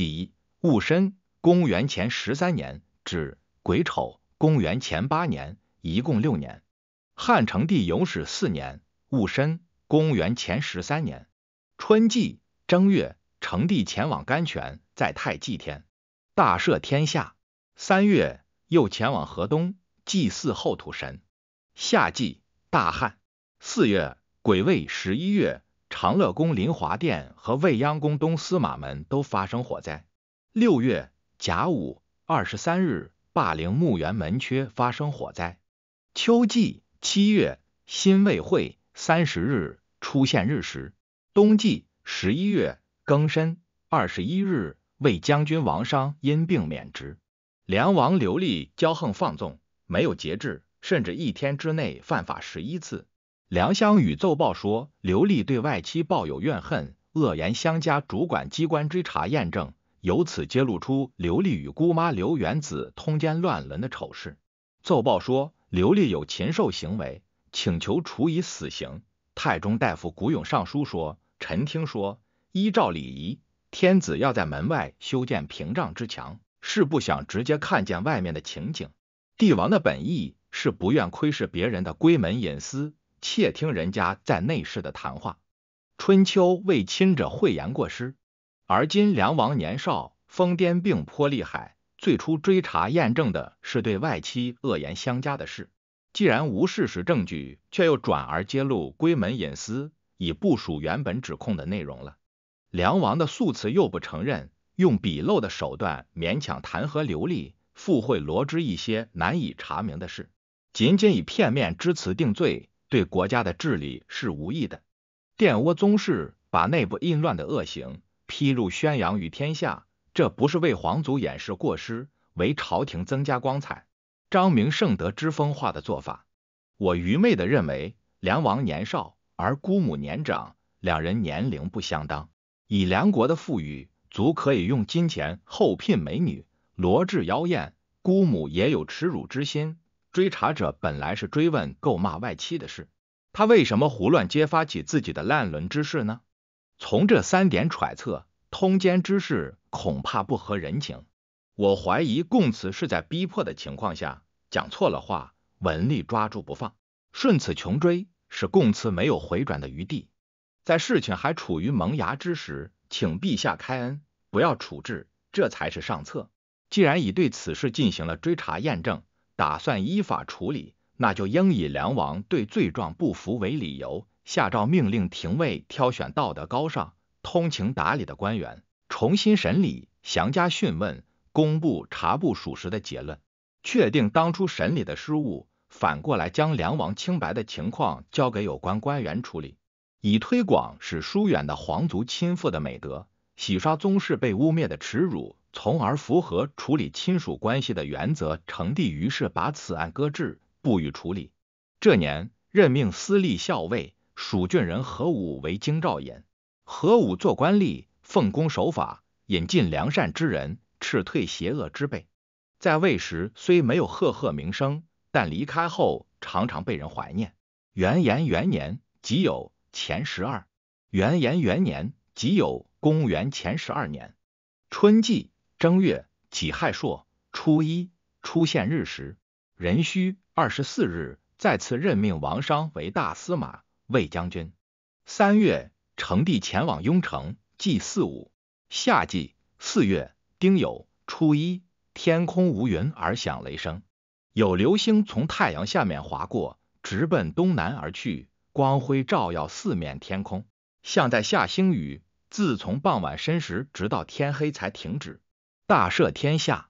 己戊申，公元前十三年至癸丑，公元前八年，一共六年。汉成帝永始四年，戊申，公元前十三年，春季正月，成帝前往甘泉，在太祭天，大赦天下。三月，又前往河东祭祀后土神。夏季大旱。四月癸未十一月。长乐宫临华殿和未央宫东司马门都发生火灾。六月甲午二十三日，霸陵墓园门阙发生火灾。秋季七月辛未会三十日出现日食。冬季十一月庚申二十一日，魏将军王商因病免职。梁王刘立骄横放纵，没有节制，甚至一天之内犯法十一次。梁相宇奏报说，刘丽对外戚抱有怨恨，恶言相加。主管机关追查验证，由此揭露出刘丽与姑妈刘元子通奸乱伦的丑事。奏报说，刘丽有禽兽行为，请求处以死刑。太中大夫古勇上书说，臣听说，依照礼仪，天子要在门外修建屏障之墙，是不想直接看见外面的情景。帝王的本意是不愿窥视别人的闺门隐私。窃听人家在内室的谈话。春秋为亲者讳言过失，而今梁王年少，疯癫病颇厉害。最初追查验证的是对外戚恶言相加的事，既然无事实证据，却又转而揭露闺门隐私，已不属原本指控的内容了。梁王的诉词又不承认，用笔漏的手段勉强弹劾刘立，附会罗织一些难以查明的事，仅仅以片面之词定罪。对国家的治理是无益的。殿倭宗室把内部淫乱的恶行披露宣扬于天下，这不是为皇族掩饰过失，为朝廷增加光彩。张明圣德之风化的做法，我愚昧地认为，梁王年少而姑母年长，两人年龄不相当。以梁国的富裕，足可以用金钱厚聘美女，罗致妖艳，姑母也有耻辱之心。追查者本来是追问够骂外戚的事，他为什么胡乱揭发起自己的烂伦之事呢？从这三点揣测，通奸之事恐怕不合人情。我怀疑供词是在逼迫的情况下讲错了话，文吏抓住不放，顺此穷追，使供词没有回转的余地。在事情还处于萌芽之时，请陛下开恩，不要处置，这才是上策。既然已对此事进行了追查验证。打算依法处理，那就应以梁王对罪状不服为理由，下诏命令廷尉挑选道德高尚、通情达理的官员，重新审理、详加讯问，公布查不属实的结论，确定当初审理的失误，反过来将梁王清白的情况交给有关官员处理，以推广使疏远的皇族亲附的美德，洗刷宗室被污蔑的耻辱。从而符合处理亲属关系的原则，成帝于是把此案搁置，不予处理。这年任命私立校尉蜀郡人何武为京兆尹。何武做官吏，奉公守法，引进良善之人，斥退邪恶之辈。在位时虽没有赫赫名声，但离开后常常被人怀念。元延元年即有前十二，元延元年即有公元前十二年春季。正月己亥朔初一出现日食。壬戌二十四日再次任命王商为大司马、卫将军。三月，成帝前往雍城祭四五。夏季四月丁酉初一，天空无云而响雷声，有流星从太阳下面划过，直奔东南而去，光辉照耀四面天空，像在下星雨。自从傍晚申时直到天黑才停止。大赦天下。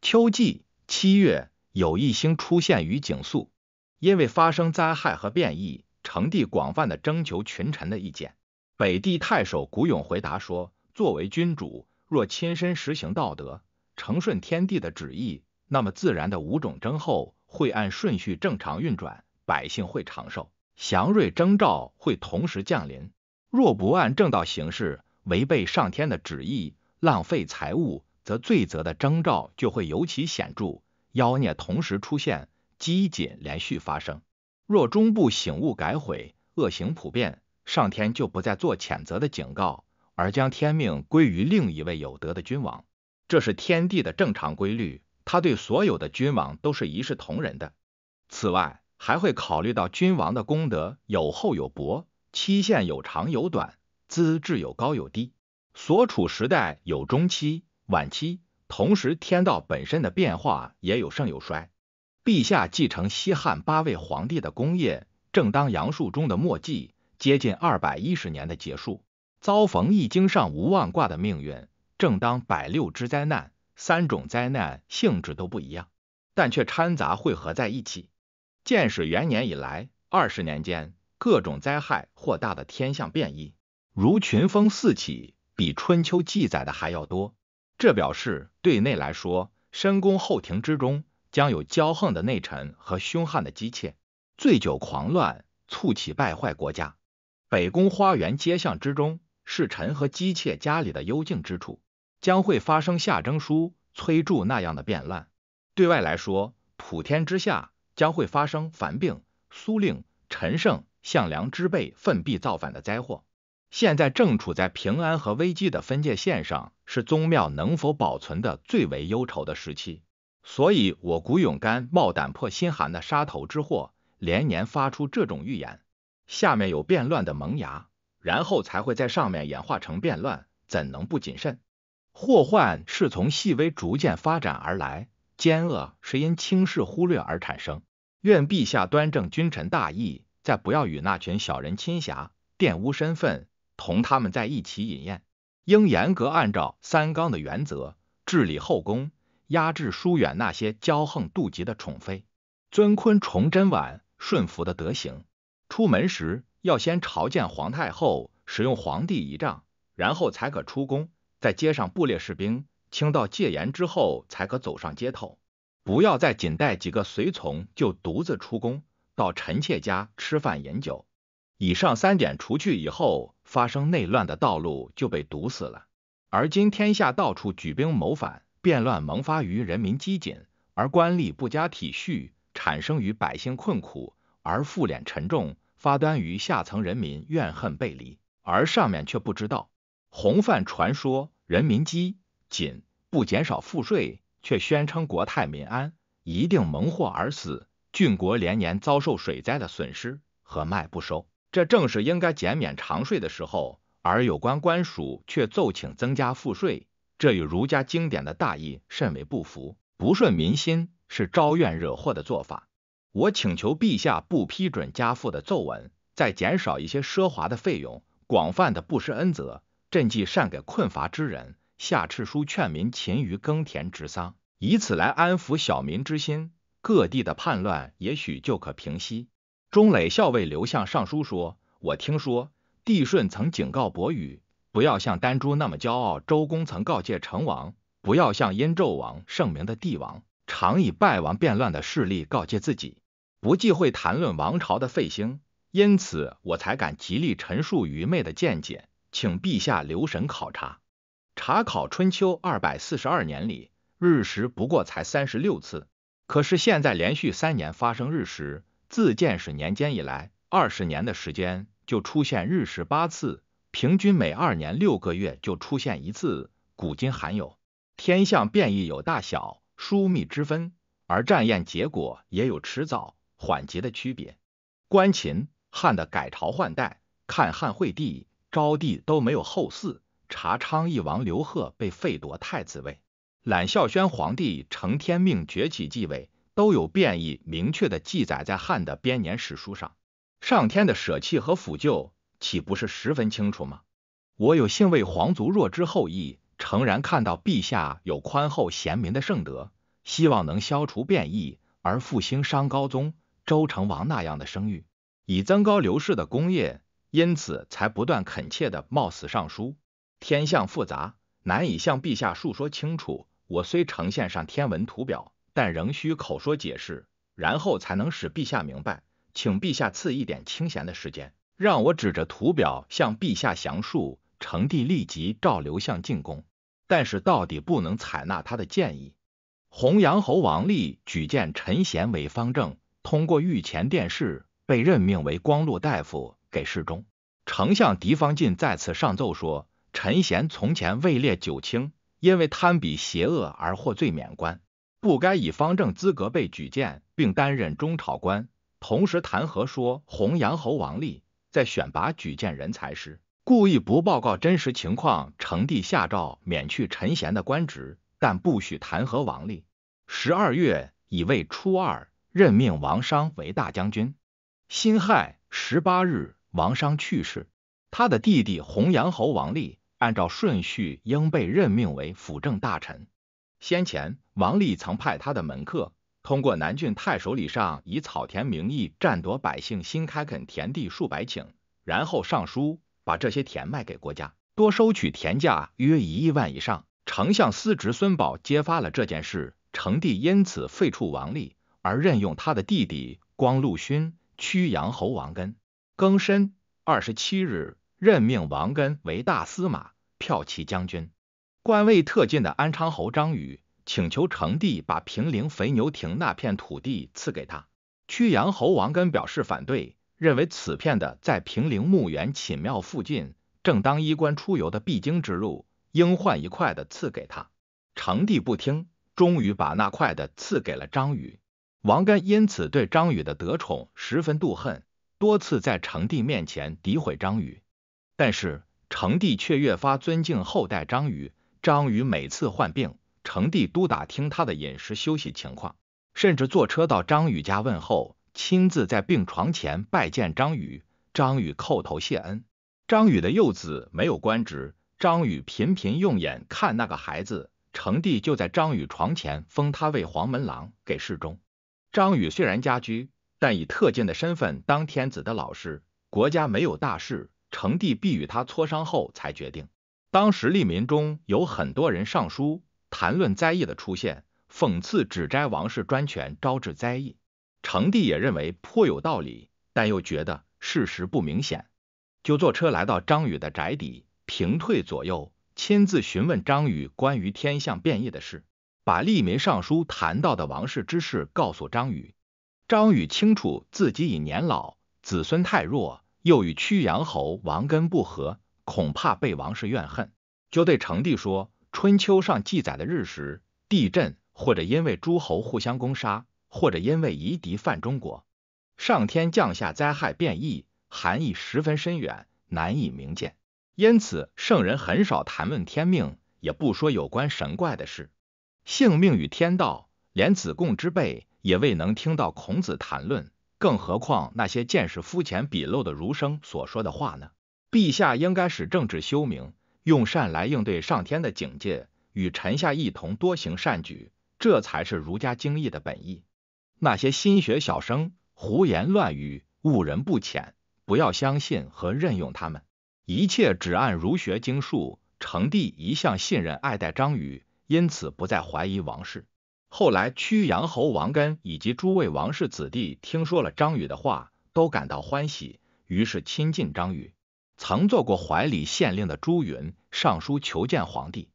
秋季七月，有一星出现于景宿。因为发生灾害和变异，成帝广泛的征求群臣的意见。北地太守古勇回答说：作为君主，若亲身实行道德，承顺天地的旨意，那么自然的五种征候会按顺序正常运转，百姓会长寿，祥瑞征兆会同时降临。若不按正道行事，违背上天的旨意，浪费财物。则罪责的征兆就会尤其显著，妖孽同时出现，积谨连续发生。若终不醒悟改悔，恶行普遍，上天就不再做谴责的警告，而将天命归于另一位有德的君王。这是天地的正常规律，他对所有的君王都是一视同仁的。此外，还会考虑到君王的功德有厚有薄，期限有长有短，资质有高有低，所处时代有中期。晚期，同时天道本身的变化也有盛有衰。陛下继承西汉八位皇帝的功业，正当杨树中的末季，接近二百一十年的结束，遭逢《易经》上无妄卦的命运，正当百六之灾难。三种灾难性质都不一样，但却掺杂汇合在一起。建始元年以来二十年间，各种灾害或大的天象变异，如群峰四起，比春秋记载的还要多。这表示，对内来说，深宫后庭之中将有骄横的内臣和凶悍的姬妾，醉酒狂乱，促起败坏国家；北宫花园街巷之中是臣和姬妾家里的幽静之处，将会发生夏征舒、崔杼那样的变乱；对外来说，普天之下将会发生樊病、苏令、陈胜、项梁之辈奋臂造反的灾祸。现在正处在平安和危机的分界线上，是宗庙能否保存的最为忧愁的时期。所以，我古永干冒胆破心寒的杀头之祸，连年发出这种预言。下面有变乱的萌芽，然后才会在上面演化成变乱，怎能不谨慎？祸患是从细微逐渐发展而来，奸恶是因轻视忽略而产生。愿陛下端正君臣大义，再不要与那群小人亲狭，玷污身份。同他们在一起饮宴，应严格按照三纲的原则治理后宫，压制疏远那些骄横妒忌的宠妃，尊坤崇祯晚顺服的德行。出门时要先朝见皇太后，使用皇帝仪仗，然后才可出宫。在街上布列士兵，听到戒严之后才可走上街头。不要再仅带几个随从就独自出宫，到臣妾家吃饭饮酒。以上三点除去以后。发生内乱的道路就被堵死了。而今天下到处举兵谋反，变乱萌发于人民机谨，而官吏不加体恤，产生于百姓困苦，而负敛沉重，发端于下层人民怨恨背离，而上面却不知道。洪范传说，人民饥紧，不减少赋税，却宣称国泰民安，一定蒙祸而死，郡国连年遭受水灾的损失和麦不收。这正是应该减免长税的时候，而有关官署却奏请增加赋税，这与儒家经典的大义甚为不符，不顺民心是招怨惹祸的做法。我请求陛下不批准家父的奏文，再减少一些奢华的费用，广泛的布施恩泽，赈济善给困乏之人，下敕书劝民勤于耕田植桑，以此来安抚小民之心，各地的叛乱也许就可平息。钟磊校尉刘向上书说：“我听说帝舜曾警告伯禹，不要像丹朱那么骄傲；周公曾告诫成王，不要像殷纣王，盛名的帝王常以败亡变乱的事例告诫自己，不忌讳谈论王朝的废兴。因此，我才敢极力陈述愚昧的见解，请陛下留神考察。查考《春秋》二百四十二年里，日食不过才三十六次，可是现在连续三年发生日食。”自建始年间以来，二十年的时间就出现日食八次，平均每二年六个月就出现一次。古今罕有。天象变异有大小、疏密之分，而战验结果也有迟早、缓急的区别。观秦、汉的改朝换代，看汉惠帝、昭帝都没有后嗣，查昌邑王刘贺被废夺太子位，揽孝宣皇帝承天命崛起继位。都有变异，明确的记载在汉的编年史书上。上天的舍弃和抚救，岂不是十分清楚吗？我有幸为皇族弱之后裔，诚然看到陛下有宽厚贤明的圣德，希望能消除变异，而复兴商高宗、周成王那样的声誉，以增高刘氏的功业。因此才不断恳切的冒死上书。天象复杂，难以向陛下述说清楚。我虽呈现上天文图表。但仍需口说解释，然后才能使陛下明白。请陛下赐一点清闲的时间，让我指着图表向陛下详述。成帝立即召刘向进宫，但是到底不能采纳他的建议。弘阳侯王立举荐陈贤为方正，通过御前殿试，被任命为光禄大夫，给事中。丞相狄方进再次上奏说，陈贤从前位列九卿，因为贪鄙邪恶而获罪免官。不该以方正资格被举荐，并担任中朝官。同时弹劾说，弘阳侯王立在选拔举荐人才时，故意不报告真实情况。呈帝下诏免去陈贤的官职，但不许弹劾王立。十二月以未初二，任命王商为大将军。辛亥十八日，王商去世。他的弟弟弘阳侯王立，按照顺序应被任命为辅政大臣。先前，王立曾派他的门客通过南郡太守李尚以草田名义占夺百姓新开垦田地数百顷，然后上书把这些田卖给国家，多收取田价约一亿万以上。丞相司职孙宝揭发了这件事，成帝因此废黜王立，而任用他的弟弟光禄勋屈阳侯王根。庚申二十七日，任命王根为大司马、骠骑将军。官位特进的安昌侯张宇请求成帝把平陵肥牛亭那片土地赐给他。屈阳侯王根表示反对，认为此片的在平陵墓园寝庙附近，正当衣冠出游的必经之路，应换一块的赐给他。成帝不听，终于把那块的赐给了张宇。王根因此对张宇的得宠十分妒恨，多次在成帝面前诋毁张宇。但是成帝却越发尊敬后代张宇。张宇每次患病，成帝都打听他的饮食、休息情况，甚至坐车到张宇家问候，亲自在病床前拜见张宇。张宇叩头谢恩。张宇的幼子没有官职，张宇频频用眼看那个孩子，成帝就在张宇床前封他为黄门郎，给侍中。张宇虽然家居，但以特进的身份当天子的老师，国家没有大事，成帝必与他磋商后才决定。当时吏民中有很多人上书谈论灾异的出现，讽刺指摘王氏专权，招致灾异。成帝也认为颇有道理，但又觉得事实不明显，就坐车来到张宇的宅邸，平退左右，亲自询问张宇关于天象变异的事，把吏民上书谈到的王氏之事告诉张宇。张宇清楚自己已年老，子孙太弱，又与屈阳侯王根不和。恐怕被王室怨恨，就对成帝说：春秋上记载的日食、地震，或者因为诸侯互相攻杀，或者因为夷狄犯中国，上天降下灾害变异，含义十分深远，难以明鉴。因此，圣人很少谈论天命，也不说有关神怪的事。性命与天道，连子贡之辈也未能听到孔子谈论，更何况那些见识肤浅鄙陋的儒生所说的话呢？陛下应该使政治休明，用善来应对上天的警戒，与臣下一同多行善举，这才是儒家经义的本意。那些心学小生胡言乱语，误人不浅，不要相信和任用他们。一切只按儒学经术。成帝一向信任爱戴张羽，因此不再怀疑王氏。后来，屈阳侯王根以及诸位王氏子弟听说了张羽的话，都感到欢喜，于是亲近张羽。曾做过怀里县令的朱云上书求见皇帝，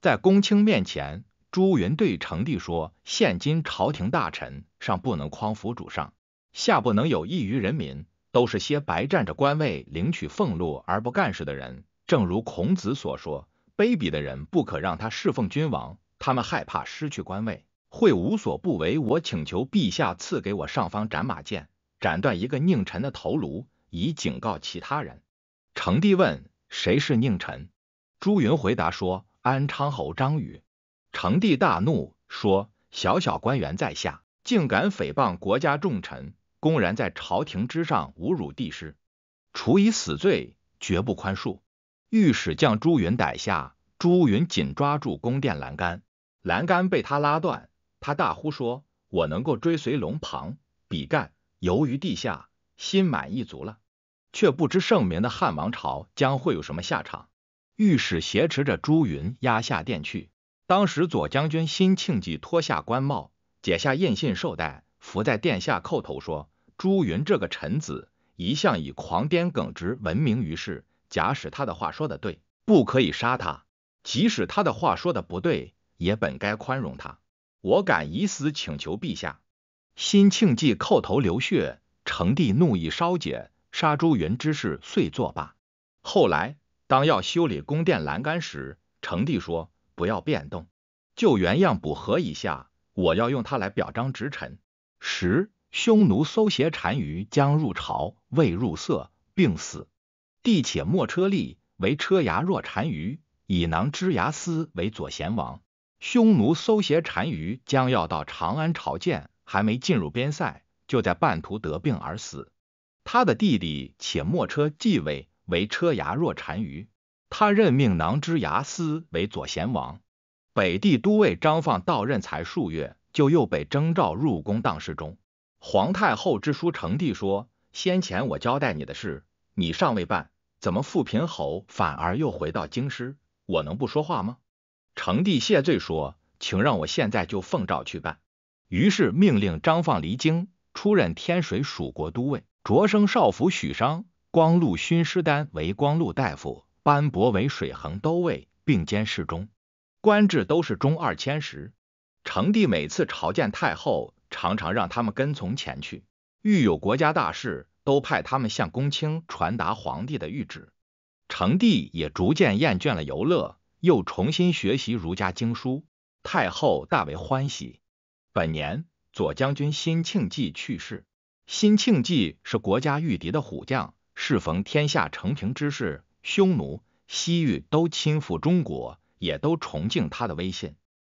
在公卿面前，朱云对成帝说：“现今朝廷大臣上不能匡扶主上，下不能有益于人民，都是些白占着官位领取俸禄而不干事的人。正如孔子所说，卑鄙的人不可让他侍奉君王，他们害怕失去官位，会无所不为。我请求陛下赐给我上方斩马剑，斩断一个佞臣的头颅，以警告其他人。”成帝问：“谁是佞臣？”朱云回答说：“安昌侯张宇。”成帝大怒，说：“小小官员在下，竟敢诽谤国家重臣，公然在朝廷之上侮辱帝师，处以死罪，绝不宽恕。”御史将朱云逮下，朱云紧抓住宫殿栏杆，栏杆被他拉断，他大呼说：“我能够追随龙旁，比干游于地下，心满意足了。”却不知盛名的汉王朝将会有什么下场。御史挟持着朱云押下殿去。当时左将军辛庆忌脱下官帽，解下印信绶带，伏在殿下叩头说：“朱云这个臣子，一向以狂癫耿直闻名于世。假使他的话说的对，不可以杀他；即使他的话说的不对，也本该宽容他。我敢以死请求陛下。”辛庆忌叩头流血，成帝怒意稍解。杀朱云之事遂作罢。后来，当要修理宫殿栏杆时，成帝说：“不要变动，就原样补合一下。我要用它来表彰直臣。”十，匈奴搜邪单于将入朝，未入塞，病死。帝且莫车利为车牙若单于，以囊之牙斯为左贤王。匈奴搜邪单于将要到长安朝见，还没进入边塞，就在半途得病而死。他的弟弟且莫车继位为车牙若单于，他任命囊之牙斯为左贤王。北地都尉张放到任才数月，就又被征召入宫当侍中。皇太后之书成帝说：“先前我交代你的事，你尚未办，怎么复平侯反而又回到京师？我能不说话吗？”成帝谢罪说：“请让我现在就奉诏去办。”于是命令张放离京，出任天水属国都尉。擢升少府许商、光禄勋师丹为光禄大夫，班伯为水衡都尉，并兼侍中，官至都是中二千石。成帝每次朝见太后，常常让他们跟从前去，遇有国家大事，都派他们向公卿传达皇帝的谕旨。成帝也逐渐厌倦了游乐，又重新学习儒家经书，太后大为欢喜。本年，左将军辛庆忌去世。辛庆忌是国家御敌的虎将，适逢天下承平之世，匈奴、西域都亲赴中国，也都崇敬他的威信。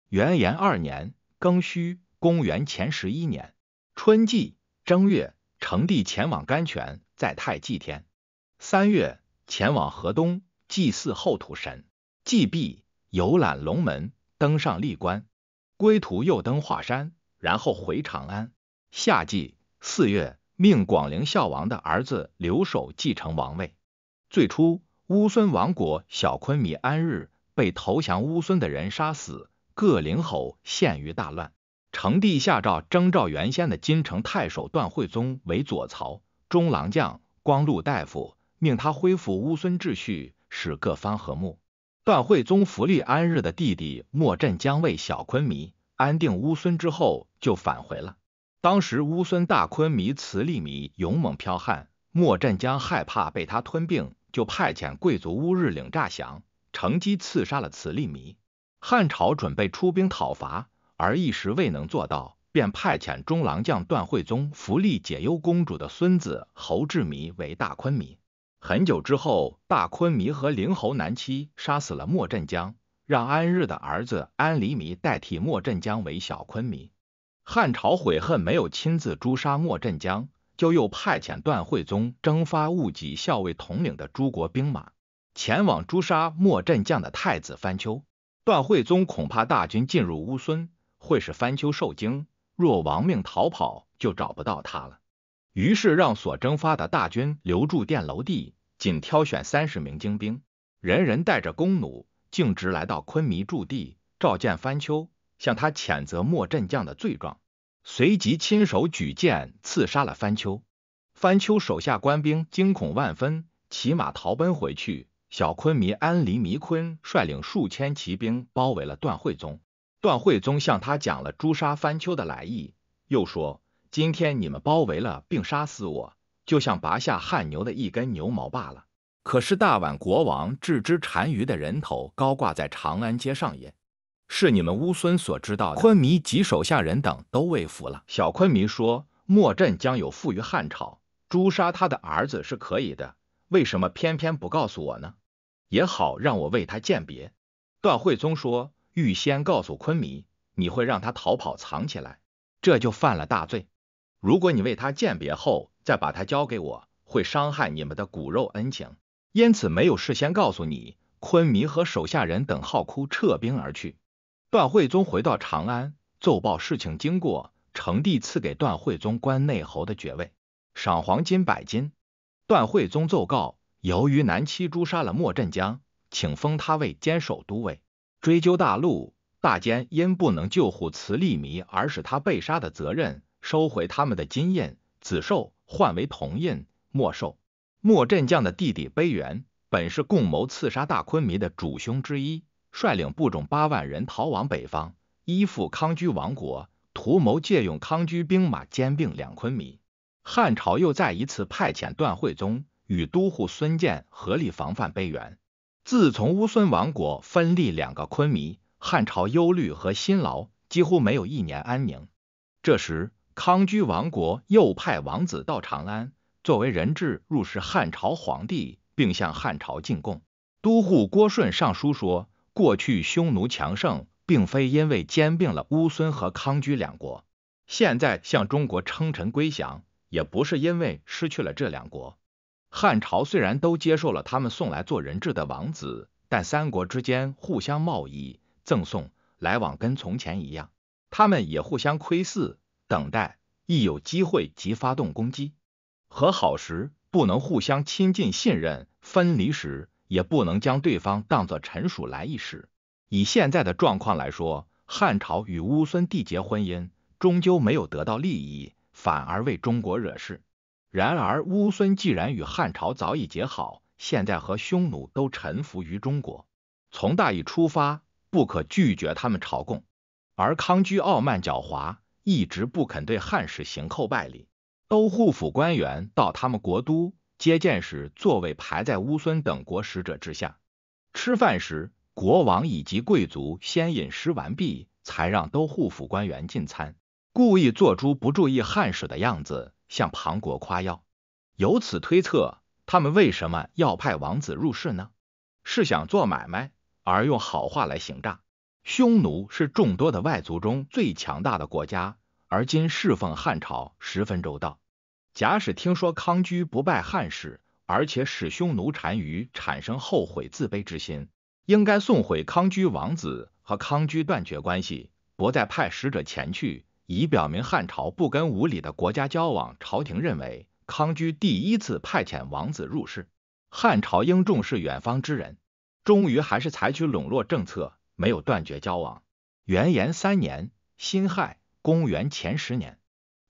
元延二年庚戌（公元前十一年），春季正月，成帝前往甘泉，在太祭天；三月，前往河东祭祀后土神；祭毕游览龙门，登上历关；归途又登华山，然后回长安。夏季。四月，命广陵孝王的儿子留守继承王位。最初，乌孙王国小昆米安日被投降乌孙的人杀死，各陵侯陷于大乱。成帝下诏征召原先的金城太守段惠宗为左曹中郎将、光禄大夫，命他恢复乌孙秩序，使各方和睦。段惠宗扶立安日的弟弟莫振将为小昆弥，安定乌孙之后就返回了。当时乌孙大昆弥慈利米勇猛剽悍，莫振江害怕被他吞并，就派遣贵族乌日岭诈降，乘机刺杀了慈利米。汉朝准备出兵讨伐，而一时未能做到，便派遣中郎将段惠宗、扶立解忧公主的孙子侯志弥为大昆弥。很久之后，大昆弥和灵侯南期杀死了莫振江，让安日的儿子安黎弥代替莫振江为小昆弥。汉朝悔恨没有亲自诛杀莫振江，就又派遣段惠宗征发戊己校尉统领的诸国兵马，前往诛杀莫振将的太子翻丘。段惠宗恐怕大军进入乌孙，会使翻丘受惊，若亡命逃跑，就找不到他了。于是让所征发的大军留住殿楼地，仅挑选三十名精兵，人人带着弓弩，径直来到昆明驻地，召见翻丘。向他谴责莫镇将的罪状，随即亲手举剑刺杀了翻丘。翻丘手下官兵惊恐万分，骑马逃奔回去。小昆弥安黎弥昆率领数千骑兵包围了段惠宗。段惠宗向他讲了诛杀翻丘的来意，又说：“今天你们包围了并杀死我，就像拔下汉牛的一根牛毛罢了。可是大宛国王置之单于的人头高挂在长安街上也。”是你们乌孙所知道的，昆弥及手下人等都被俘了。小昆弥说：“莫震将有负于汉朝，诛杀他的儿子是可以的，为什么偏偏不告诉我呢？也好让我为他鉴别。”段惠宗说：“预先告诉昆弥，你会让他逃跑藏起来，这就犯了大罪。如果你为他鉴别后再把他交给我，会伤害你们的骨肉恩情，因此没有事先告诉你。”昆弥和手下人等号哭撤兵而去。段惠宗回到长安，奏报事情经过。成帝赐给段惠宗关内侯的爵位，赏黄金百金。段惠宗奏告，由于南七诛杀了莫振江，请封他为监守都尉。追究大陆大监因不能救护慈利迷而使他被杀的责任，收回他们的金印子绶，换为铜印莫寿。莫振江的弟弟悲元本是共谋刺杀大昆迷的主凶之一。率领部众八万人逃往北方，依附康居王国，图谋借用康居兵马兼并两昆明。汉朝又再一次派遣段惠宗与都护孙建合力防范北元。自从乌孙王国分立两个昆弥，汉朝忧虑和辛劳几乎没有一年安宁。这时，康居王国又派王子到长安作为人质入侍汉朝皇帝，并向汉朝进贡。都护郭顺上书说。过去匈奴强盛，并非因为兼并了乌孙和康居两国；现在向中国称臣归降，也不是因为失去了这两国。汉朝虽然都接受了他们送来做人质的王子，但三国之间互相贸易、赠送、来往跟从前一样。他们也互相窥视、等待，一有机会即发动攻击。和好时不能互相亲近信任，分离时。也不能将对方当作臣属来一视。以现在的状况来说，汉朝与乌孙缔结婚姻，终究没有得到利益，反而为中国惹事。然而乌孙既然与汉朝早已结好，现在和匈奴都臣服于中国，从大义出发，不可拒绝他们朝贡。而康居傲慢狡猾，一直不肯对汉室行叩拜礼。都护府官员到他们国都。接见时，座位排在乌孙等国使者之下。吃饭时，国王以及贵族先饮食完毕，才让都护府官员进餐。故意做出不注意汉使的样子，向旁国夸耀。由此推测，他们为什么要派王子入室呢？是想做买卖，而用好话来行诈。匈奴是众多的外族中最强大的国家，而今侍奉汉朝十分周到。假使听说康居不拜汉室，而且使匈奴单于产生后悔自卑之心，应该送回康居王子和康居断绝关系，不再派使者前去，以表明汉朝不跟无礼的国家交往。朝廷认为康居第一次派遣王子入世，汉朝应重视远方之人。终于还是采取笼络政策，没有断绝交往。元延三年，辛亥，公元前十年，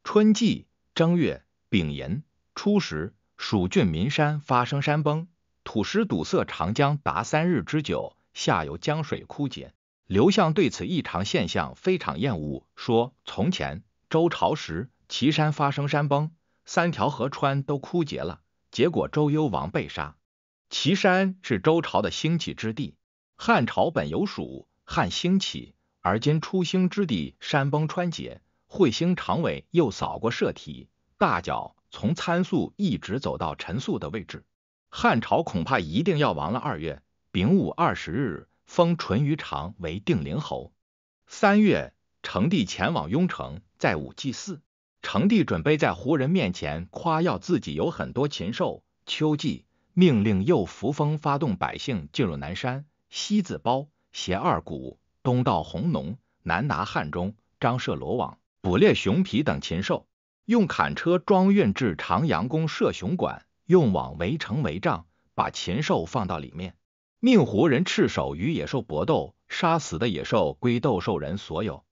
春季正月。丙寅初时，蜀郡岷山发生山崩，土石堵塞长江达三日之久，下游江水枯竭。刘向对此异常现象非常厌恶，说：从前周朝时，岐山发生山崩，三条河川都枯竭了，结果周幽王被杀。岐山是周朝的兴起之地，汉朝本有蜀，汉兴起，而今初兴之地山崩川竭，彗星长尾又扫过社体。大脚从参宿一直走到陈宿的位置，汉朝恐怕一定要亡了。二月丙午二十日，封淳于长为定陵侯。三月，成帝前往雍城，在武祭祀。成帝准备在胡人面前夸耀自己有很多禽兽。秋季，命令右扶风发动百姓进入南山、西子、包斜二谷，东到弘农，南拿汉中，张设罗网，捕猎熊皮等禽兽。用砍车装运至长阳宫射雄馆，用网围成围帐，把禽兽放到里面，命胡人赤手与野兽搏斗，杀死的野兽归斗兽人所有。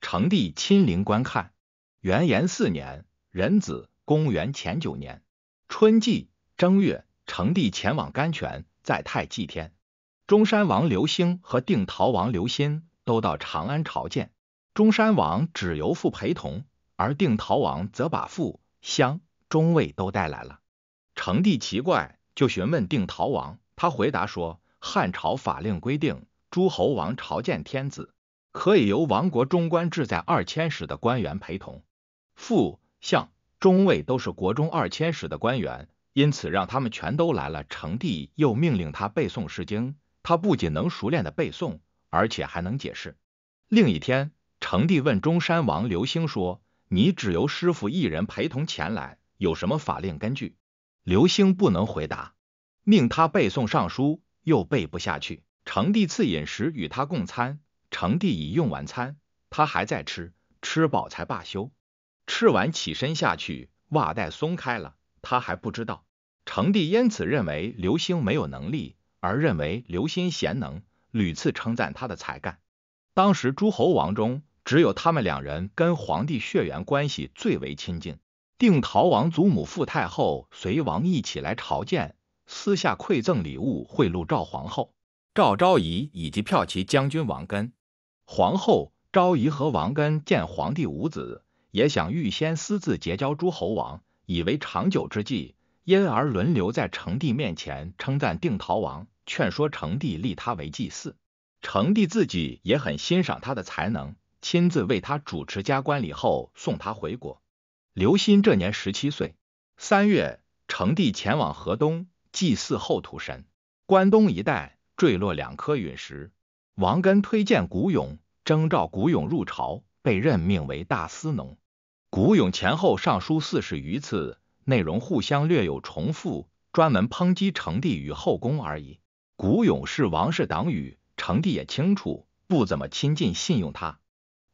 成帝亲临观看。元延四年（壬子，公元前九年）春季正月，成帝前往甘泉，在太祭天。中山王刘兴和定陶王刘欣都到长安朝见，中山王只由父陪同。而定陶王则把父、相、中尉都带来了。成帝奇怪，就询问定陶王。他回答说：“汉朝法令规定，诸侯王朝见天子，可以由王国中官制在二千使的官员陪同。父、相、中尉都是国中二千使的官员，因此让他们全都来了。”成帝又命令他背诵《诗经》，他不仅能熟练地背诵，而且还能解释。另一天，成帝问中山王刘兴说。你只由师傅一人陪同前来，有什么法令根据？刘兴不能回答，命他背诵尚书，又背不下去。成帝赐饮食与他共餐，成帝已用完餐，他还在吃，吃饱才罢休。吃完起身下去，袜带松开了，他还不知道。成帝因此认为刘兴没有能力，而认为刘兴贤能，屡次称赞他的才干。当时诸侯王中。只有他们两人跟皇帝血缘关系最为亲近。定陶王祖母傅太后、随王一起来朝见，私下馈赠礼物贿赂赵皇后、赵昭仪以及骠骑将军王根。皇后昭仪和王根见皇帝无子，也想预先私自结交诸侯王，以为长久之计，因而轮流在成帝面前称赞定陶王，劝说成帝立他为祭祀。成帝自己也很欣赏他的才能。亲自为他主持加冠礼后，送他回国。刘歆这年十七岁。三月，成帝前往河东祭祀后土神，关东一带坠落两颗陨石。王根推荐谷永，征召谷永入朝，被任命为大司农。谷永前后上书四十余次，内容互相略有重复，专门抨击成帝与后宫而已。谷永是王室党羽，成帝也清楚，不怎么亲近信用他。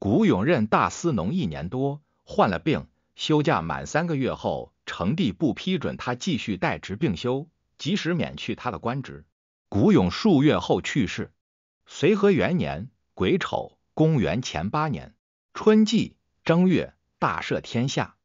谷永任大司农一年多，患了病，休假满三个月后，成帝不批准他继续代职病休，即时免去他的官职。谷永数月后去世。随和元年癸丑，公元前八年春季正月，大赦天下。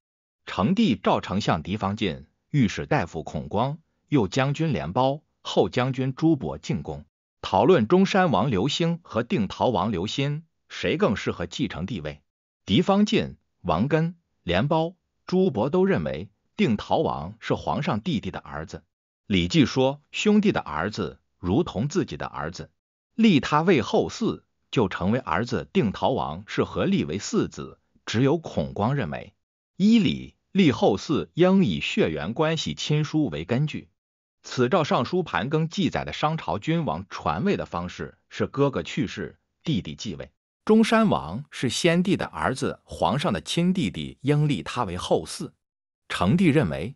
成帝召丞相狄方进、御史大夫孔光、右将军廉褒、后将军朱博进宫，讨论中山王刘兴和定陶王刘欣。谁更适合继承帝位？狄方进、王根、连苞、朱伯都认为定陶王是皇上弟弟的儿子。李济说：“兄弟的儿子如同自己的儿子，立他为后嗣，就成为儿子定陶王是合立为嗣子？”只有孔光认为：依礼立后嗣应以血缘关系亲疏为根据。此照尚书盘庚记载的商朝君王传位的方式是哥哥去世，弟弟继位。中山王是先帝的儿子，皇上的亲弟弟，应立他为后嗣。成帝认为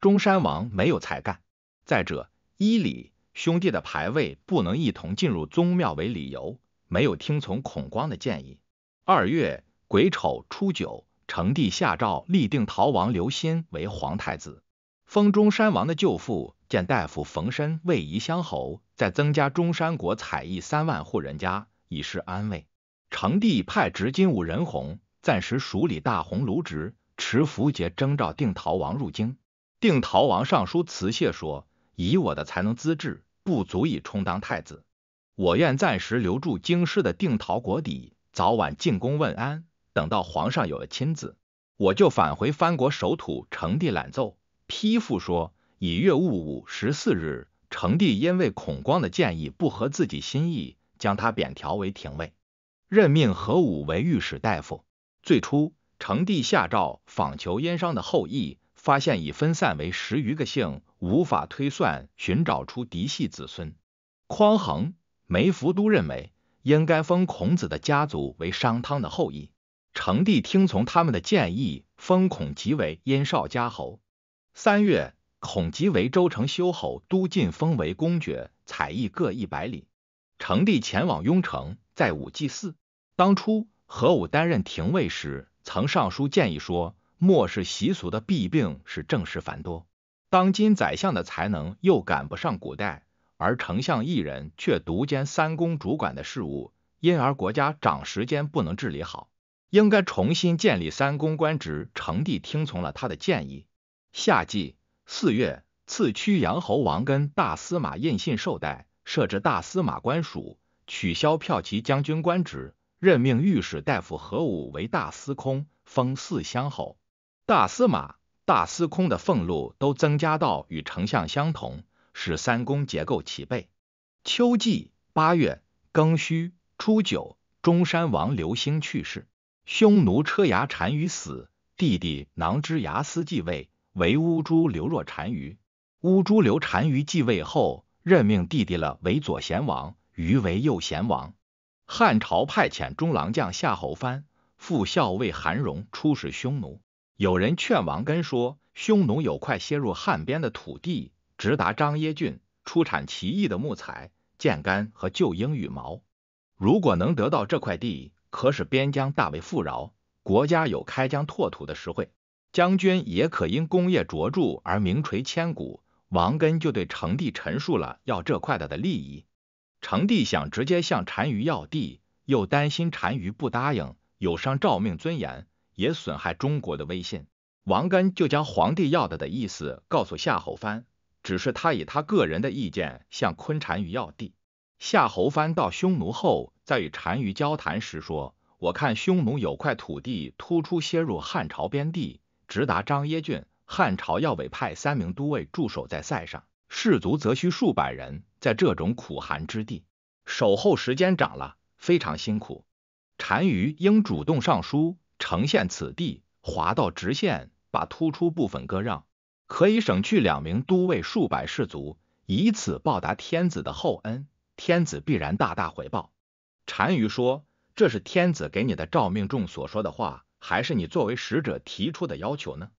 中山王没有才干，再者依礼兄弟的牌位不能一同进入宗庙为理由，没有听从孔光的建议。二月癸丑初九，成帝下诏立定陶王刘歆为皇太子，封中山王的舅父见大夫冯申为宜乡侯，再增加中山国采邑三万户人家，以示安慰。成帝派执金吾任弘暂时署理大鸿胪职，持符节征召定陶王入京。定陶王上书辞谢说：“以我的才能资质，不足以充当太子。我愿暂时留住京师的定陶国邸，早晚进宫问安。等到皇上有了亲子，我就返回藩国守土。”成帝揽奏，批复说：“以月戊午十四日，成帝因为孔光的建议不合自己心意，将他贬调为廷尉。”任命何武为御史大夫。最初，成帝下诏访求燕商的后裔，发现已分散为十余个姓，无法推算，寻找出嫡系子孙。匡衡、梅福都认为应该封孔子的家族为商汤的后裔。成帝听从他们的建议，封孔吉为燕少家侯。三月，孔吉为周成修侯，都进封为公爵，采邑各一百里。成帝前往雍城，在武祭祀。当初何武担任廷尉时，曾上书建议说：末世习俗的弊病是政事繁多，当今宰相的才能又赶不上古代，而丞相一人却独兼三公主管的事务，因而国家长时间不能治理好。应该重新建立三公官职。成帝听从了他的建议。夏季四月，赐屈阳侯王根大司马印信受带，设置大司马官署，取消骠骑将军官职。任命御史大夫何武为大司空，封四乡侯。大司马、大司空的俸禄都增加到与丞相相同，使三公结构齐备。秋季八月庚戌初九，中山王刘兴去世。匈奴车牙单于死，弟弟囊知牙斯继位，为乌珠刘若单于。乌珠刘单于继位后，任命弟弟了为左贤王，余为右贤王。汉朝派遣中郎将夏侯藩、副校尉韩荣出使匈奴。有人劝王根说：“匈奴有块侵入汉边的土地，直达张掖郡，出产奇异的木材、箭杆和鹫鹰羽毛。如果能得到这块地，可使边疆大为富饶，国家有开疆拓土的实惠，将军也可因功业卓著而名垂千古。”王根就对成帝陈述了要这块的的利益。成帝想直接向单于要地，又担心单于不答应，有伤诏命尊严，也损害中国的威信。王根就将皇帝要的的意思告诉夏侯藩，只是他以他个人的意见向昆单于要地。夏侯藩到匈奴后，在与单于交谈时说：“我看匈奴有块土地突出切入汉朝边地，直达张掖郡，汉朝要委派三名都尉驻守在塞上。”士卒则需数百人，在这种苦寒之地，守候时间长了，非常辛苦。单于应主动上书，呈现此地划到直线，把突出部分割让，可以省去两名都尉、数百士卒，以此报答天子的厚恩，天子必然大大回报。单于说：“这是天子给你的诏命中所说的话，还是你作为使者提出的要求呢？”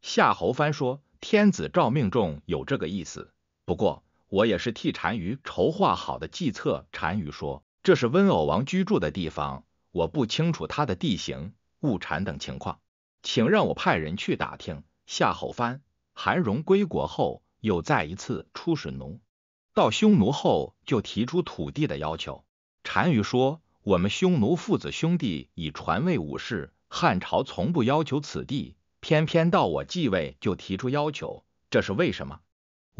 夏侯藩说：“天子诏命中有这个意思。”不过，我也是替单于筹划好的计策。单于说：“这是温偶王居住的地方，我不清楚他的地形、物产等情况，请让我派人去打听。”夏侯藩、韩荣归国后，又再一次出使奴。到匈奴后，就提出土地的要求。单于说：“我们匈奴父子兄弟已传位武士，汉朝从不要求此地，偏偏到我继位就提出要求，这是为什么？”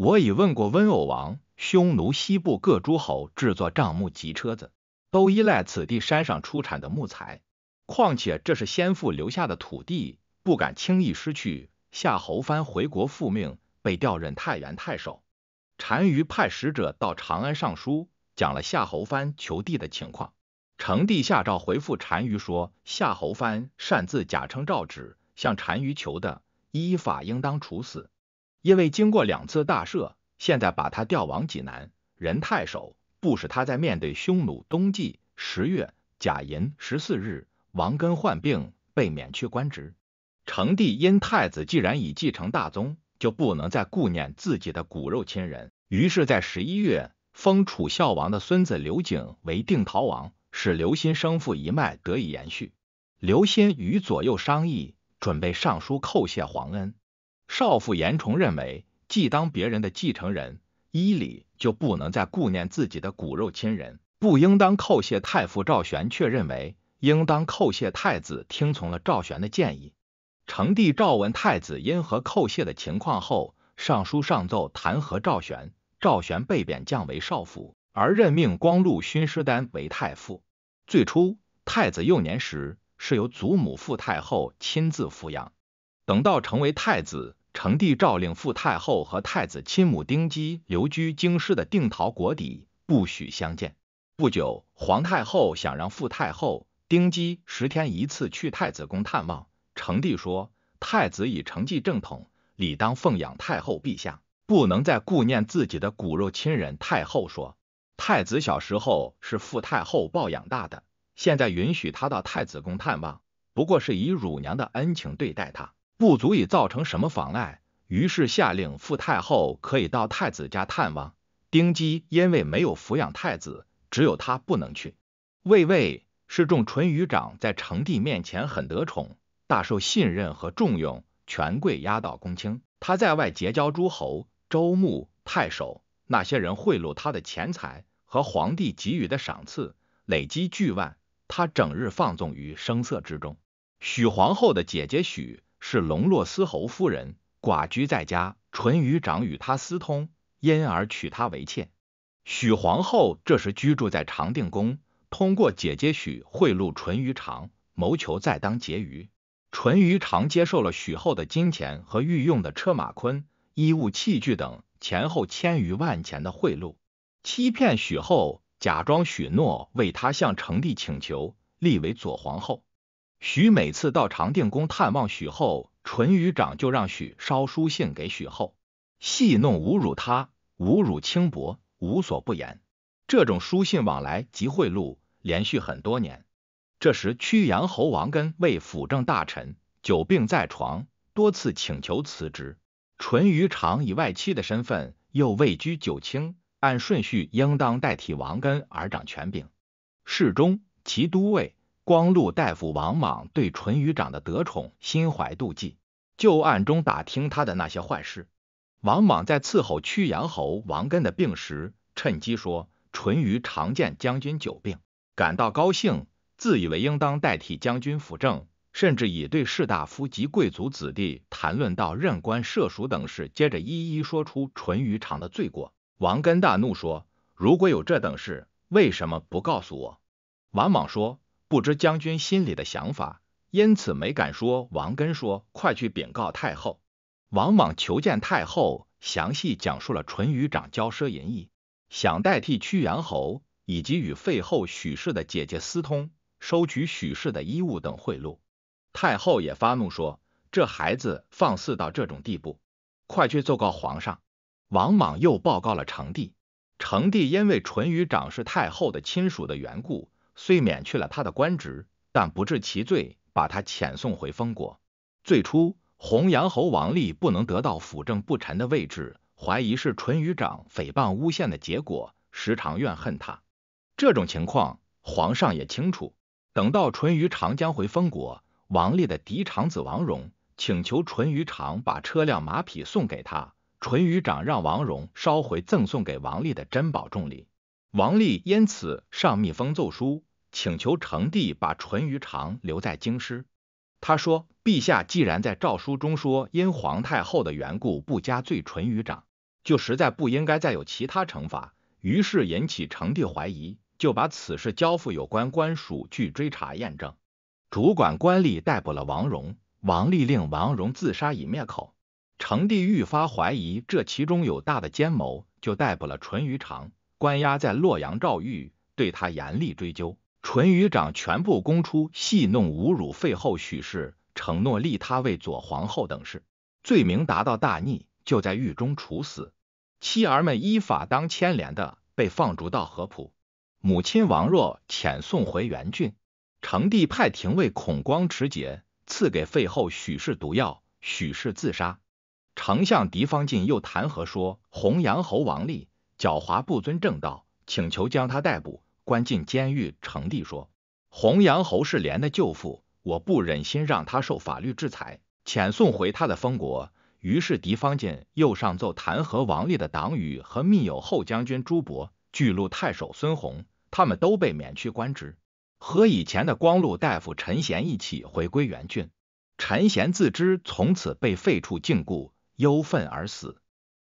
我已问过温偶王，匈奴西部各诸侯制作帐目及车子，都依赖此地山上出产的木材。况且这是先父留下的土地，不敢轻易失去。夏侯藩回国复命，被调任太原太守。单于派使者到长安上书，讲了夏侯藩求地的情况。成帝下诏回复单于说，夏侯藩擅自假称诏旨向单于求的，依法应当处死。因为经过两次大赦，现在把他调往济南任太守。不使他在面对匈奴。冬季十月甲寅十四日，王根患病，被免去官职。成帝因太子既然已继承大宗，就不能再顾念自己的骨肉亲人，于是，在十一月封楚孝王的孙子刘景为定陶王，使刘歆生父一脉得以延续。刘歆与左右商议，准备上书叩谢皇恩。少傅严崇认为，既当别人的继承人，依礼就不能再顾念自己的骨肉亲人，不应当叩谢太傅赵玄。却认为应当叩谢太子，听从了赵玄的建议。成帝赵文太子因何叩谢的情况后，上书上奏弹劾赵玄，赵玄被贬降为少傅，而任命光禄勋师丹为太傅。最初，太子幼年时是由祖母傅太后亲自抚养，等到成为太子。成帝诏令傅太后和太子亲母丁姬留居京师的定陶国邸，不许相见。不久，皇太后想让傅太后、丁姬十天一次去太子宫探望。成帝说：“太子已承继正统，理当奉养太后陛下，不能再顾念自己的骨肉亲人。”太后说：“太子小时候是傅太后抱养大的，现在允许他到太子宫探望，不过是以乳娘的恩情对待他。”不足以造成什么妨碍，于是下令傅太后可以到太子家探望。丁基因为没有抚养太子，只有他不能去。卫尉是众淳于长，在成帝面前很得宠，大受信任和重用，权贵压倒公卿。他在外结交诸侯、州牧、太守那些人，贿赂他的钱财和皇帝给予的赏赐，累积巨万。他整日放纵于声色之中。许皇后的姐姐许。是龙洛司侯夫人寡居在家，淳于长与她私通，因而娶她为妾。许皇后这时居住在长定宫，通过姐姐许贿赂淳于长，谋求再当婕妤。淳于长接受了许后的金钱和御用的车马、坤衣物、器具等前后千余万钱的贿赂，欺骗许后，假装许诺为她向成帝请求立为左皇后。许每次到长定宫探望许后，淳于长就让许捎书信给许后，戏弄侮辱他，侮辱轻薄，无所不言。这种书信往来及贿赂，连续很多年。这时，屈阳侯王根为辅政大臣，久病在床，多次请求辞职。淳于长以外戚的身份，又位居九卿，按顺序应当代替王根而掌权柄。侍中，其都尉。光禄大夫王莽对淳于长的得宠心怀妒忌，就暗中打听他的那些坏事。王莽在伺候屈阳侯王根的病时，趁机说：“淳于长见将军久病，感到高兴，自以为应当代替将军辅政，甚至以对士大夫及贵族子弟谈论到任官、射属等事，接着一一说出淳于长的罪过。”王根大怒说：“如果有这等事，为什么不告诉我？”王莽说。不知将军心里的想法，因此没敢说。王根说：“快去禀告太后。”王莽求见太后，详细讲述了淳于长骄奢淫逸，想代替屈原侯，以及与废后许氏的姐姐私通，收取许氏的衣物等贿赂。太后也发怒说：“这孩子放肆到这种地步，快去奏告皇上。”王莽又报告了成帝。成帝因为淳于长是太后的亲属的缘故。虽免去了他的官职，但不治其罪，把他遣送回封国。最初，弘阳侯王立不能得到辅政不臣的位置，怀疑是淳于长诽谤诬陷的结果，时常怨恨他。这种情况，皇上也清楚。等到淳于长将回封国，王立的嫡长子王荣请求淳于长把车辆马匹送给他，淳于长让王荣烧回赠送给王立的珍宝重礼。王立因此上密封奏书，请求成帝把淳于长留在京师。他说：“陛下既然在诏书中说因皇太后的缘故不加罪淳于长，就实在不应该再有其他惩罚。”于是引起成帝怀疑，就把此事交付有关官署去追查验证。主管官吏逮捕了王荣，王立令王荣自杀以灭口。成帝愈发怀疑这其中有大的奸谋，就逮捕了淳于长。关押在洛阳诏狱，对他严厉追究。淳于长全部供出戏弄、侮辱废后许氏，承诺立他为左皇后等事，罪名达到大逆，就在狱中处死。妻儿们依法当牵连的，被放逐到河浦；母亲王若遣送回原郡。成帝派廷尉孔光持节赐给废后许氏毒药，许氏自杀。丞相狄方进又弹劾说，弘阳侯王立。狡猾不遵正道，请求将他逮捕，关进监狱。成帝说：“弘扬侯世廉的舅父，我不忍心让他受法律制裁，遣送回他的封国。”于是狄方进又上奏弹劾王立的党羽和密友后将军朱伯、巨鹿太守孙弘，他们都被免去官职，和以前的光禄大夫陈贤一起回归原郡。陈贤自知从此被废黜禁锢，忧愤而死。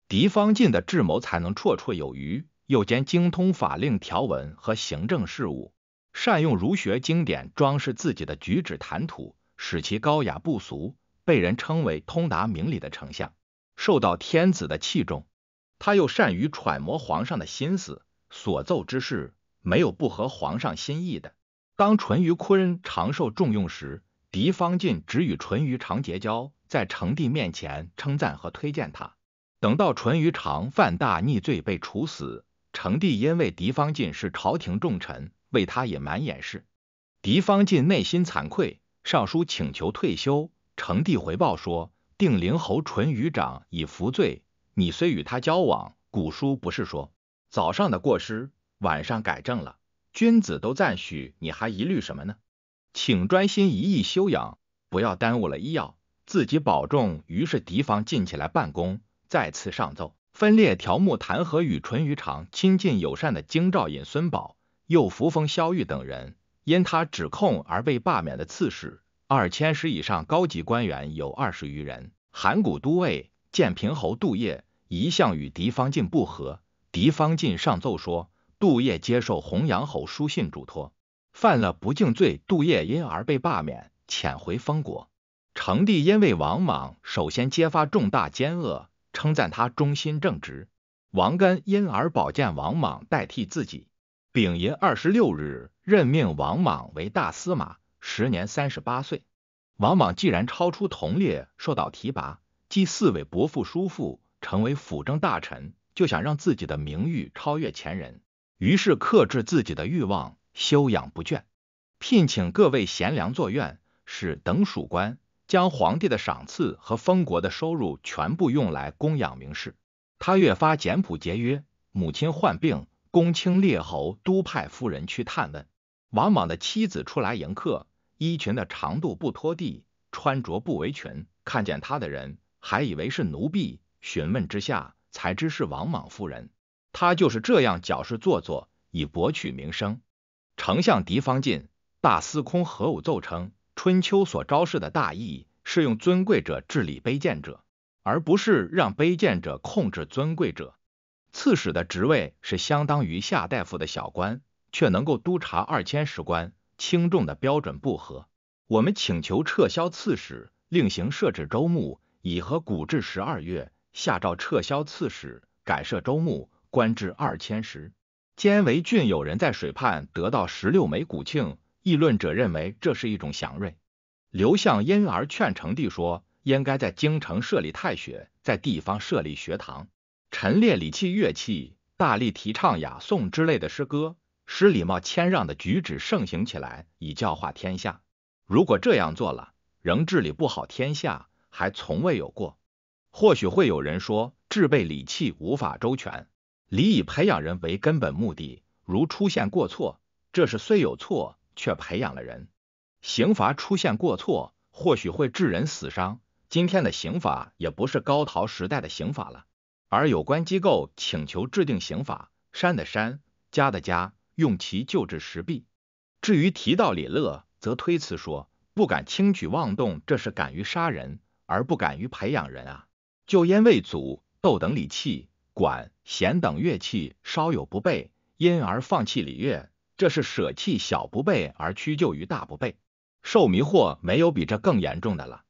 狄方进的智谋才能绰绰有余，又兼精通法令条文和行政事务，善用儒学经典装饰自己的举止谈吐，使其高雅不俗，被人称为通达明理的丞相，受到天子的器重。他又善于揣摩皇上的心思，所奏之事没有不合皇上心意的。当淳于髡长寿重用时，狄方进只与淳于长结交，在成帝面前称赞和推荐他。等到淳于长犯大逆罪被处死，成帝因为狄方进是朝廷重臣，为他隐瞒掩饰。狄方进内心惭愧，上书请求退休。成帝回报说：“定陵侯淳于长已服罪，你虽与他交往，古书不是说早上的过失，晚上改正了，君子都赞许，你还疑虑什么呢？请专心一意修养，不要耽误了医药，自己保重。”于是狄方进起来办公。再次上奏，分裂条目弹劾与淳于长亲近友善的京兆尹孙宝，又扶风萧玉等人，因他指控而被罢免的刺史、二千石以上高级官员有二十余人。函谷都尉建平侯杜业一向与狄方进不和，狄方进上奏说，杜业接受弘阳侯书信嘱托，犯了不敬罪，杜业因而被罢免，遣回封国。成帝因为王莽首先揭发重大奸恶。称赞他忠心正直，王根因而保荐王莽代替自己。丙寅二十六日，任命王莽为大司马，时年三十八岁。王莽既然超出同列受到提拔，继四位伯父叔父成为辅政大臣，就想让自己的名誉超越前人，于是克制自己的欲望，修养不倦，聘请各位贤良坐院，使等属官。将皇帝的赏赐和封国的收入全部用来供养名士，他越发简朴节约。母亲患病，公卿列侯都派夫人去探问。王莽的妻子出来迎客，衣裙的长度不拖地，穿着不围裙。看见他的人还以为是奴婢，询问之下才知是王莽夫人。他就是这样矫饰做作，以博取名声。丞相狄方进、大司空何武奏称。春秋所昭示的大义是用尊贵者治理卑贱者，而不是让卑贱者控制尊贵者。刺史的职位是相当于夏大夫的小官，却能够督察二千石官，轻重的标准不合。我们请求撤销刺史，另行设置州牧，以和古至十二月。下诏撤销刺史，改设州牧，官至二千石。兼为郡有人在水畔得到十六枚古磬议论者认为这是一种祥瑞，刘向因而劝成帝说：应该在京城设立太学，在地方设立学堂，陈列礼器乐器，大力提倡雅颂之类的诗歌，使礼貌谦让的举止盛行起来，以教化天下。如果这样做了，仍治理不好天下，还从未有过。或许会有人说，制备礼器无法周全，礼以培养人为根本目的，如出现过错，这是虽有错。却培养了人。刑罚出现过错，或许会致人死伤。今天的刑法也不是高陶时代的刑法了。而有关机构请求制定刑法，删的删，加的加，用其救治时弊。至于提到李乐，则推辞说不敢轻举妄动，这是敢于杀人而不敢于培养人啊。就因为俎、豆等礼器、管、弦等乐器稍有不备，因而放弃礼乐。这是舍弃小不备而屈就于大不备，受迷惑没有比这更严重的了。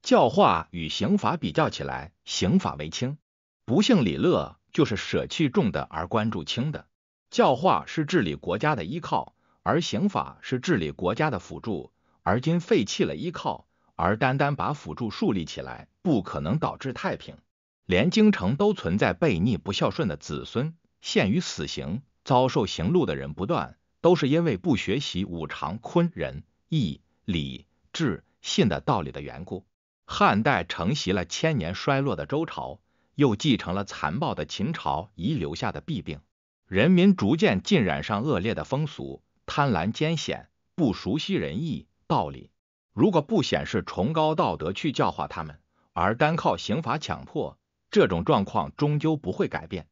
教化与刑法比较起来，刑法为轻。不幸李乐就是舍弃重的而关注轻的。教化是治理国家的依靠，而刑法是治理国家的辅助。而今废弃了依靠，而单单把辅助树立起来，不可能导致太平。连京城都存在悖逆不孝顺的子孙，陷于死刑，遭受刑戮的人不断。都是因为不学习五常——坤仁义礼智信的道理的缘故。汉代承袭了千年衰落的周朝，又继承了残暴的秦朝遗留下的弊病，人民逐渐浸染上恶劣的风俗，贪婪艰险，不熟悉仁义道理。如果不显示崇高道德去教化他们，而单靠刑罚强迫，这种状况终究不会改变。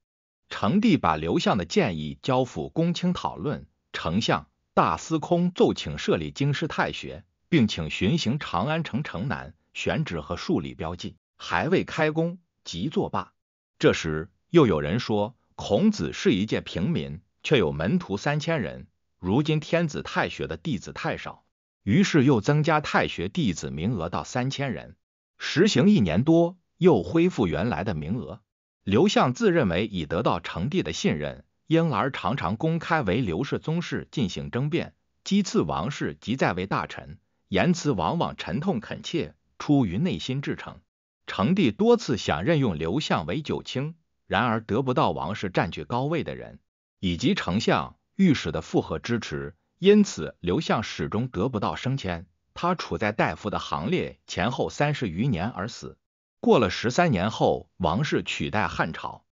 成帝把刘向的建议交付公卿讨论。丞相、大司空奏请设立京师太学，并请巡行长安城城南选址和数里标记，还未开工即作罢。这时又有人说，孔子是一介平民，却有门徒三千人，如今天子太学的弟子太少，于是又增加太学弟子名额到三千人。实行一年多，又恢复原来的名额。刘向自认为已得到成帝的信任。婴儿常常公开为刘氏宗室进行争辩，讥刺王氏及在位大臣，言辞往往沉痛恳切，出于内心至诚。成帝多次想任用刘向为九卿，然而得不到王氏占据高位的人以及丞相、御史的附和支持，因此刘向始终得不到升迁。他处在大夫的行列，前后三十余年而死。过了十三年后，王氏取代汉朝。